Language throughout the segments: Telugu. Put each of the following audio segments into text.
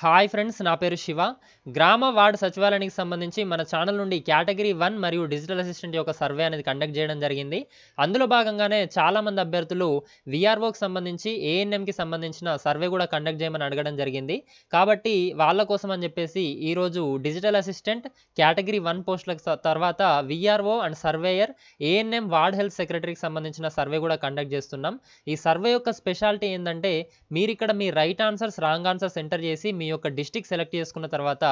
హాయ్ ఫ్రెండ్స్ నా పేరు శివ గ్రామ వార్డ్ సచివాలయానికి సంబంధించి మన ఛానల్ నుండి కేటగిరీ వన్ మరియు డిజిటల్ అసిస్టెంట్ యొక్క సర్వే అనేది కండక్ట్ చేయడం జరిగింది అందులో భాగంగానే చాలామంది అభ్యర్థులు విఆర్ఓకి సంబంధించి ఏఎన్ఎంకి సంబంధించిన సర్వే కూడా కండక్ట్ చేయమని అడగడం జరిగింది కాబట్టి వాళ్ళ కోసం అని చెప్పేసి ఈరోజు డిజిటల్ అసిస్టెంట్ కేటగిరీ వన్ పోస్టులకు తర్వాత VRO and surveyor ANM ward health సెక్రటరీకి సంబంధించిన సర్వే కూడా కండక్ట్ చేస్తున్నాం ఈ సర్వే యొక్క స్పెషాలిటీ ఏంటంటే మీరు ఇక్కడ మీ right answers wrong answers enter చేసి మీ మీ యొక్క డిస్టిక్ సెలెక్ట్ చేసుకున్న తర్వాత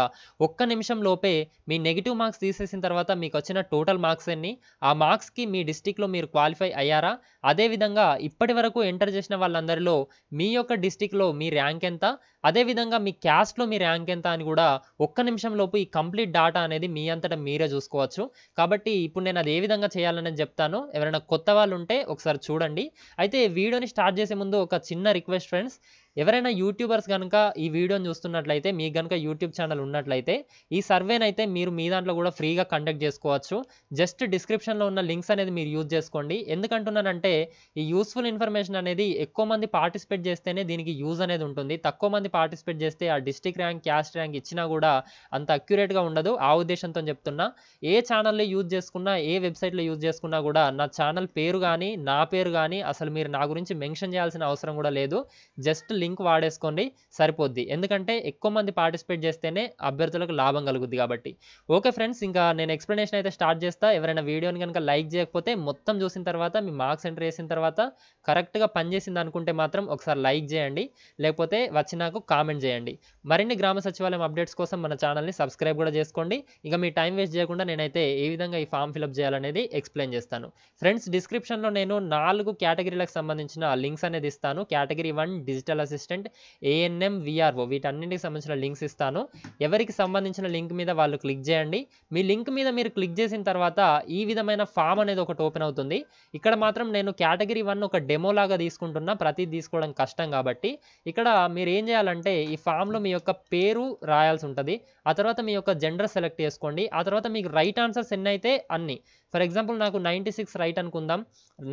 ఒక్క నిమిషం లోపే మీ నెగిటివ్ మార్క్స్ తీసేసిన తర్వాత మీకు వచ్చిన టోటల్ మార్క్స్ ఎన్ని ఆ మార్క్స్కి మీ డిస్టిక్లో మీరు క్వాలిఫై అయ్యారా అదేవిధంగా ఇప్పటి వరకు ఎంటర్ చేసిన వాళ్ళందరిలో మీ యొక్క డిస్ట్రిక్ట్లో మీ ర్యాంక్ ఎంత అదేవిధంగా మీ క్యాస్ట్లో మీ ర్యాంక్ ఎంత అని కూడా ఒక్క నిమిషం లోపు ఈ కంప్లీట్ డాటా అనేది మీ అంతటా మీరే చూసుకోవచ్చు కాబట్టి ఇప్పుడు నేను అది ఏ విధంగా చేయాలని చెప్తాను ఎవరైనా కొత్త వాళ్ళు ఉంటే ఒకసారి చూడండి అయితే వీడియోని స్టార్ట్ చేసే ముందు ఒక చిన్న రిక్వెస్ట్ ఫ్రెండ్స్ ఎవరైనా యూట్యూబర్స్ కనుక ఈ వీడియోని చూస్తున్నట్లయితే మీకు కనుక యూట్యూబ్ ఛానల్ ఉన్నట్లయితే ఈ సర్వేని అయితే మీరు మీ దాంట్లో కూడా ఫ్రీగా కండక్ట్ చేసుకోవచ్చు జస్ట్ డిస్క్రిప్షన్లో ఉన్న లింక్స్ అనేది మీరు యూజ్ చేసుకోండి ఎందుకంటున్నానంటే ఈ యూస్ఫుల్ ఇన్ఫర్మేషన్ అనేది ఎక్కువ మంది పార్టిసిపేట్ చేస్తేనే దీనికి యూజ్ అనేది ఉంటుంది తక్కువ మంది పార్టిసిపేట్ చేస్తే ఆ డిస్టిక్ ర్యాంక్ క్యాస్ట్ ర్యాంక్ ఇచ్చినా కూడా అంత అక్యురేట్గా ఉండదు ఆ ఉద్దేశంతో చెప్తున్నా ఏ ఛానల్లో యూజ్ చేసుకున్నా ఏ వెబ్సైట్లో యూజ్ చేసుకున్నా కూడా నా ఛానల్ పేరు కానీ నా పేరు కానీ అసలు మీరు నా గురించి మెన్షన్ చేయాల్సిన అవసరం కూడా లేదు జస్ట్ లింక్ వాడేసుకోండి సరిపోద్ది ఎందుకంటే ఎక్కువ మంది పార్టిసిపేట్ చేస్తేనే అభ్యర్థులకు లాభం కలుగుద్ది కాబట్టి ఓకే ఫ్రెండ్స్ ఇంకా నేను ఎక్స్ప్లెనేషన్ అయితే స్టార్ట్ చేస్తా ఎవరైనా వీడియోని కనుక లైక్ చేయకపోతే మొత్తం చూసిన తర్వాత మీ మార్క్స్ ఎంటర్ చేసిన తర్వాత కరెక్ట్గా పనిచేసింది అనుకుంటే మాత్రం ఒకసారి లైక్ చేయండి లేకపోతే వచ్చి నాకు కామెంట్ చేయండి మరిన్ని గ్రామ సచివాలయం అప్డేట్స్ కోసం మన ఛానల్ని సబ్స్క్రైబ్ కూడా చేసుకోండి ఇక మీ టైం వేస్ట్ చేయకుండా నేనైతే ఏ విధంగా ఈ ఫామ్ ఫిలప్ చేయాలనేది ఎక్స్ప్లెయిన్ చేస్తాను ఫ్రెండ్స్ డిస్క్రిప్షన్లో నేను నాలుగు కేటగిరీలకు సంబంధించిన లింక్స్ అనేది ఇస్తాను category one digital assistant assistant ANM VRO వీటన్నింటికి సంబంధించిన లింక్స్ ఇస్తాను ఎవరికి సంబంధించిన లింక్ మీద వాళ్ళు క్లిక్ చేయండి మీ లింక్ మీద మీరు క్లిక్ చేసిన తర్వాత ఈ విధమైన ఫామ్ అనేది ఒకటి ఓపెన్ అవుతుంది ఇక్కడ మాత్రం నేను కేటగిరీ వన్ ఒక డెమో లాగా తీసుకుంటున్నా ప్రతి తీసుకోవడం కష్టం కాబట్టి ఇక్కడ మీరు ఏం చేయాలంటే ఈ ఫామ్లో మీ యొక్క పేరు రాయాల్సి ఉంటుంది ఆ తర్వాత మీ యొక్క జెండర్ సెలెక్ట్ చేసుకోండి ఆ తర్వాత మీకు రైట్ ఆన్సర్స్ ఎన్ని అయితే అన్ని ఫర్ ఎగ్జాంపుల్ నాకు నైంటీ రైట్ అనుకుందాం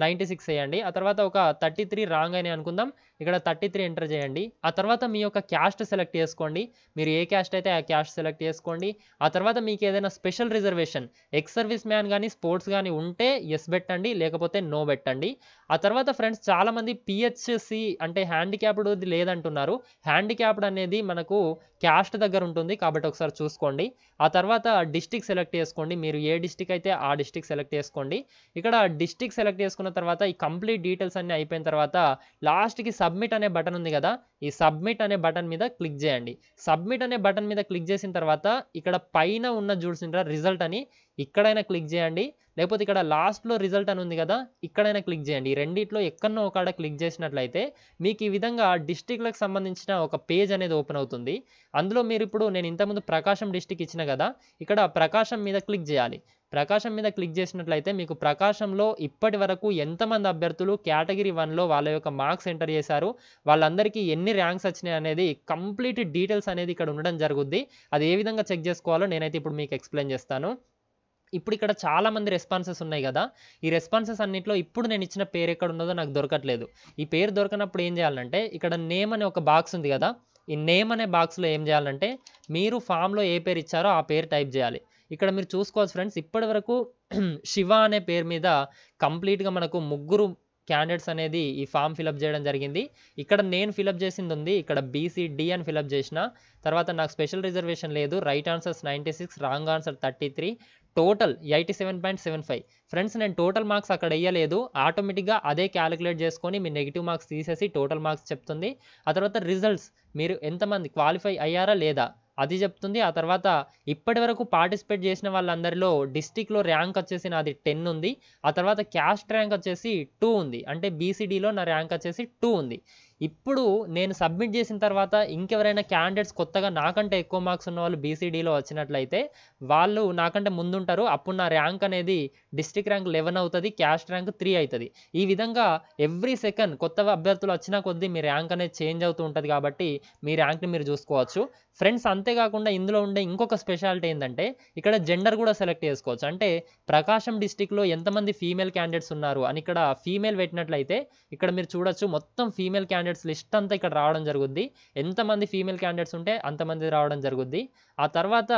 నైంటీ వేయండి ఆ తర్వాత ఒక థర్టీ త్రీ రాంగ్ అని అనుకుందాం ఇక్కడ థర్టీ ఎంటర్ చేయండి ఆ తర్వాత మీ యొక్క క్యాస్ట్ సెలెక్ట్ చేసుకోండి మీరు ఏ క్యాస్ట్ అయితే ఆ క్యాస్ట్ సెలెక్ట్ చేసుకోండి ఆ తర్వాత మీకు ఏదైనా special reservation ex service man కానీ స్పోర్ట్స్ కానీ ఉంటే ఎస్ పెట్టండి లేకపోతే నో పెట్టండి ఆ తర్వాత ఫ్రెండ్స్ చాలామంది పిహెచ్సి అంటే హ్యాండిక్యాప్డ్ లేదంటున్నారు హ్యాండిక్యాప్డ్ అనేది మనకు క్యాస్ట్ దగ్గర ఉంటుంది కాబట్టి ఒకసారి చూసుకోండి ఆ తర్వాత డిస్టిక్ సెలెక్ట్ చేసుకోండి మీరు ఏ డిస్టిక్ అయితే ఆ డిస్టిక్ సెలెక్ట్ చేసుకోండి ఇక్కడ డిస్టిక్ సెలెక్ట్ చేసుకున్న తర్వాత ఈ కంప్లీట్ డీటెయిల్స్ అన్ని అయిపోయిన తర్వాత లాస్ట్కి సబ్మిట్ అనే బటన్ ఉంది కదా కదా ఈ సబ్మిట్ అనే బటన్ మీద క్లిక్ చేయండి సబ్మిట్ అనే బటన్ మీద క్లిక్ చేసిన తర్వాత ఇక్కడ పైన ఉన్న చూసింటారా రిజల్ట్ అని ఇక్కడైనా క్లిక్ చేయండి లేకపోతే ఇక్కడ లాస్ట్లో రిజల్ట్ అని ఉంది కదా ఇక్కడైనా క్లిక్ చేయండి రెండిట్లో ఎక్కడో ఒక క్లిక్ చేసినట్లయితే మీకు ఈ విధంగా డిస్టిక్లకు సంబంధించిన ఒక పేజ్ అనేది ఓపెన్ అవుతుంది అందులో మీరు ఇప్పుడు నేను ఇంతకుముందు ప్రకాశం డిస్టిక్ ఇచ్చిన కదా ఇక్కడ ప్రకాశం మీద క్లిక్ చేయాలి ప్రకాశం మీద క్లిక్ చేసినట్లయితే మీకు ప్రకాశంలో ఇప్పటి వరకు ఎంతమంది అభ్యర్థులు కేటగిరీ వన్లో వాళ్ళ యొక్క మార్క్స్ ఎంటర్ చేశారు వాళ్ళందరికీ ఎన్ని ర్యాంక్స్ వచ్చినాయి అనేది కంప్లీట్ డీటెయిల్స్ అనేది ఇక్కడ ఉండడం జరుగుద్ది అది ఏ విధంగా చెక్ చేసుకోవాలో నేనైతే ఇప్పుడు మీకు ఎక్స్ప్లెయిన్ చేస్తాను ఇప్పుడు ఇక్కడ చాలా మంది రెస్పాన్సెస్ ఉన్నాయి కదా ఈ రెస్పాన్సెస్ అన్నింటిలో ఇప్పుడు నేను ఇచ్చిన పేరు ఎక్కడ ఉన్నదో నాకు దొరకట్లేదు ఈ పేరు దొరకనప్పుడు ఏం చేయాలంటే ఇక్కడ నేమ్ అనే ఒక బాక్స్ ఉంది కదా ఈ నేమ్ అనే బాక్స్లో ఏం చేయాలంటే మీరు ఫామ్లో ఏ పేరు ఇచ్చారో ఆ పేరు టైప్ చేయాలి ఇక్కడ మీరు చూసుకోవచ్చు ఫ్రెండ్స్ ఇప్పటి వరకు శివ అనే పేరు మీద కంప్లీట్గా మనకు ముగ్గురు క్యాండిడేట్స్ అనేది ఈ ఫామ్ ఫిలప్ చేయడం జరిగింది ఇక్కడ నేను ఫిలప్ చేసింది ఉంది ఇక్కడ బీసీడీ అని ఫిలప్ చేసిన తర్వాత నాకు స్పెషల్ రిజర్వేషన్ లేదు right answers ninety six wrong answer thirty three total eighty seven point seven five friends నేను టోటల్ మార్క్స్ అక్కడ వేయలేదు ఆటోమేటిక్గా అదే క్యాలిక్యులేట్ చేసుకొని మీ నెగిటివ్ మార్క్స్ తీసేసి టోటల్ మార్క్స్ చెప్తుంది ఆ తర్వాత రిజల్ట్స్ మీరు ఎంతమంది క్వాలిఫై అయ్యారా లేదా అది చెప్తుంది ఆ తర్వాత ఇప్పటి వరకు పార్టిసిపేట్ చేసిన వాళ్ళందరిలో డిస్టిక్లో ర్యాంక్ వచ్చేసి నాది టెన్ ఉంది ఆ తర్వాత క్యాస్ట్ ర్యాంక్ వచ్చేసి టూ ఉంది అంటే బీసీడీలో నా ర్యాంక్ వచ్చేసి టూ ఉంది ఇప్పుడు నేను సబ్మిట్ చేసిన తర్వాత ఇంకెవరైనా క్యాండిడేట్స్ కొత్తగా నాకంటే ఎక్కువ మార్క్స్ ఉన్న వాళ్ళు బీసీడీలో వచ్చినట్లయితే వాళ్ళు నాకంటే ముందుంటారు అప్పుడు నా ర్యాంక్ అనేది డిస్టిక్ ర్యాంక్ లెవెన్ అవుతుంది క్యాస్ట్ ర్యాంక్ త్రీ అవుతుంది ఈ విధంగా ఎవ్రీ సెకండ్ కొత్త అభ్యర్థులు వచ్చిన కొద్దీ మీ ర్యాంక్ అనేది చేంజ్ అవుతూ ఉంటుంది కాబట్టి మీ ర్యాంక్ని మీరు చూసుకోవచ్చు ఫ్రెండ్స్ అంతేకాకుండా ఇందులో ఉండే ఇంకొక స్పెషాలిటీ ఏంటంటే ఇక్కడ జెండర్ కూడా సెలెక్ట్ చేసుకోవచ్చు అంటే ప్రకాశం డిస్టిక్లో ఎంతమంది ఫీమేల్ క్యాండిడేట్స్ ఉన్నారు అని ఇక్కడ ఫీమేల్ పెట్టినట్లయితే ఇక్కడ మీరు చూడొచ్చు మొత్తం ఫీమేల్ క్యాండిడేట్స్ క్యాండిడేట్స్ లిస్ట్ అంతా ఇక్కడ రావడం జరుగుద్ది ఎంతమంది ఫీమేల్ క్యాండిడేట్స్ ఉంటే అంతమంది రావడం జరుగుద్ది ఆ తర్వాత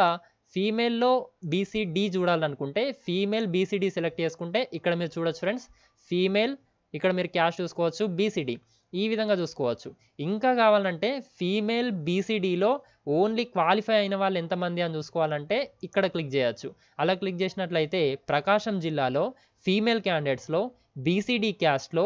ఫీమేల్లో బీసీడీ చూడాలనుకుంటే ఫీమేల్ బీసీడీ సెలెక్ట్ చేసుకుంటే ఇక్కడ మీరు చూడొచ్చు ఫ్రెండ్స్ ఫీమేల్ ఇక్కడ మీరు క్యాష్ చూసుకోవచ్చు బీసీడీ ఈ విధంగా చూసుకోవచ్చు ఇంకా కావాలంటే ఫీమేల్ బీసీడీలో ఓన్లీ క్వాలిఫై అయిన వాళ్ళు ఎంతమంది అని చూసుకోవాలంటే ఇక్కడ క్లిక్ చేయొచ్చు అలా క్లిక్ చేసినట్లయితే ప్రకాశం జిల్లాలో ఫీమేల్ క్యాండిడేట్స్లో బీసీడీ క్యాస్ట్లో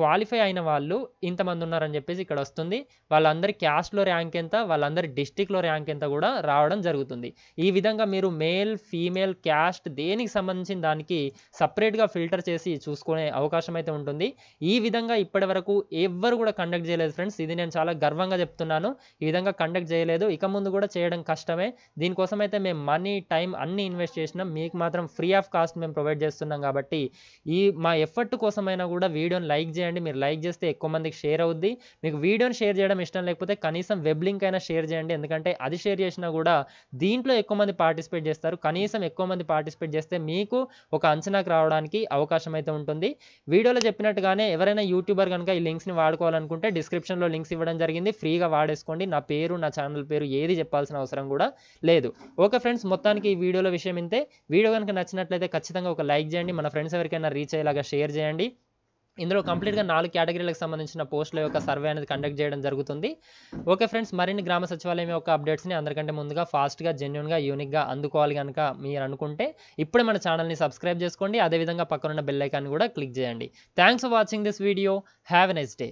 క్వాలిఫై అయిన వాళ్ళు ఇంతమంది ఉన్నారని చెప్పేసి ఇక్కడ వస్తుంది వాళ్ళందరి క్యాస్ట్లో ర్యాంక్ ఎంత వాళ్ళందరి డిస్టిక్లో ర్యాంక్ ఎంత కూడా రావడం జరుగుతుంది ఈ విధంగా మీరు మేల్ ఫీమేల్ క్యాస్ట్ దేనికి సంబంధించిన దానికి సపరేట్గా ఫిల్టర్ చేసి చూసుకునే అవకాశం అయితే ఉంటుంది ఈ విధంగా ఇప్పటి వరకు ఎవ్వరు కూడా కండక్ట్ చేయలేదు ఫ్రెండ్స్ ఇది నేను చాలా గర్వంగా చెప్తున్నాను ఈ విధంగా కండక్ట్ చేయలేదు ఇక ముందు కూడా చేయడం కష్టమే దీనికోసం అయితే మేము మనీ టైం అన్ని ఇన్వెస్ట్ చేసినాం మీకు మాత్రం ఫ్రీ ఆఫ్ కాస్ట్ మేము ప్రొవైడ్ చేస్తున్నాం కాబట్టి ఈ మా ఎఫర్ట్ కోసమైనా కూడా వీడియోని లైక్ చేయండి చేయండి మీరు లైక్ చేస్తే ఎక్కువ మందికి షేర్ అవుద్ది మీకు వీడియోని షేర్ చేయడం ఇష్టం లేకపోతే కనీసం వెబ్ లింక్ అయినా షేర్ చేయండి ఎందుకంటే అది షేర్ చేసినా కూడా దీంట్లో ఎక్కువ మంది పార్టిసిపేట్ చేస్తారు కనీసం ఎక్కువ మంది పార్టిసిపేట్ చేస్తే మీకు ఒక అంచనాకు రావడానికి అవకాశం అయితే ఉంటుంది వీడియోలో చెప్పినట్టుగానే ఎవరైనా యూట్యూబర్ కనుక ఈ లింక్స్ని వాడుకోవాలనుకుంటే డిస్క్రిప్షన్లో లింక్స్ ఇవ్వడం జరిగింది ఫ్రీగా వాడేసుకోండి నా పేరు నా ఛానల్ పేరు ఏది చెప్పాల్సిన అవసరం కూడా లేదు ఓకే ఫ్రెండ్స్ మొత్తానికి ఈ వీడియోలో విషయం ఇంతే వీడియో కనుక నచ్చినట్లయితే ఖచ్చితంగా ఒక లైక్ చేయండి మన ఫ్రెండ్స్ ఎవరికైనా రీచ్ అయ్యేలాగా షేర్ చేయండి ఇందులో కంప్లీట్గా నాలుగు కేటగిరీలకు సంబంధించిన పోస్టుల యొక్క సర్వే అనేది కండక్ట్ చేయడం జరుగుతుంది ఓకే ఫ్రెండ్స్ మరిన్ని గ్రామ సచివాలయం యొక్క అప్డేట్స్ని అందరికంటే ముందుగా ఫాస్ట్గా జెన్యున్గా యూనిక్గా అందుకోవాలి కనుక మీరు అనుకుంటే ఇప్పుడే మన ఛానల్ని సబ్స్క్రైబ్ చేసుకోండి అదేవిధంగా పక్కనున్న బెల్లైకాన్ని కూడా క్లిక్ చేయండి thanks for watching this video have a next day